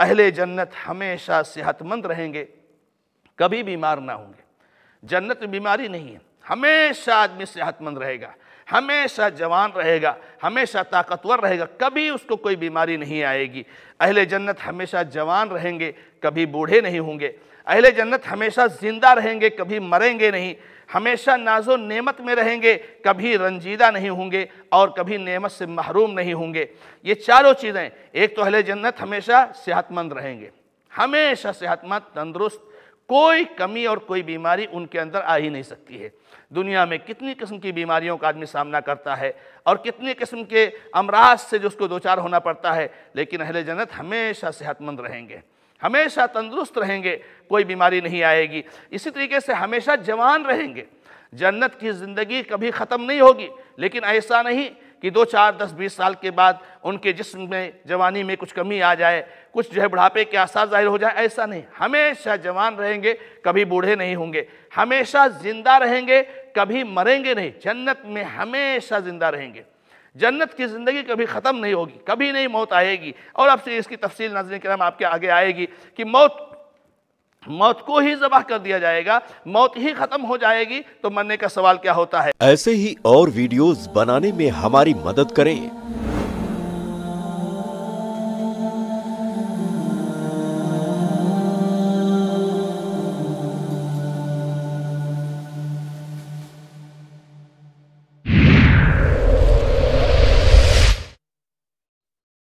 अहले जन्नत हमेशा सेहतमंद रहेंगे कभी बीमार ना होंगे जन्नत में बीमारी नहीं है हमेशा आदमी सेहतमंद रहेगा हमेशा जवान रहेगा हमेशा ताकतवर रहेगा कभी उसको कोई बीमारी नहीं आएगी अहले जन्नत हमेशा जवान रहेंगे कभी बूढ़े नहीं होंगे अहले जन्नत हमेशा ज़िंदा रहेंगे कभी मरेंगे नहीं हमेशा नाजो नेमत में रहेंगे कभी रंजीदा नहीं होंगे और कभी नेमत से महरूम नहीं होंगे ये चारों चीज़ें एक तो अहले जन्नत हमेशा सेहतमंद रहेंगे हमेशा सेहतमंद तंदुरुस्त कोई कमी और कोई बीमारी उनके अंदर आ ही नहीं सकती है दुनिया में कितनी किस्म की बीमारियों का आदमी सामना करता है और कितने किस्म के अमराज से जो उसको दो चार होना पड़ता है लेकिन अहले जन्नत हमेशा सेहतमंद रहेंगे हमेशा तंदुरुस्त रहेंगे कोई बीमारी नहीं आएगी इसी तरीके से हमेशा जवान रहेंगे जन्नत की ज़िंदगी कभी ख़त्म नहीं होगी लेकिन ऐसा नहीं कि दो चार दस बीस साल के बाद उनके जिस्म में जवानी में कुछ कमी आ जाए कुछ जो है बुढ़ापे के आसार जाहिर हो जाए ऐसा नहीं हमेशा जवान रहेंगे कभी बूढ़े नहीं होंगे हमेशा ज़िंदा रहेंगे कभी मरेंगे नहीं जन्नत में हमेशा ज़िंदा रहेंगे जन्नत की ज़िंदगी कभी ख़त्म नहीं होगी कभी नहीं मौत आएगी और आपसे इसकी तफसील नजर कराम आपके आगे आएगी कि मौत मौत को ही जबह कर दिया जाएगा मौत ही खत्म हो जाएगी तो मरने का सवाल क्या होता है ऐसे ही और वीडियोस बनाने में हमारी मदद करें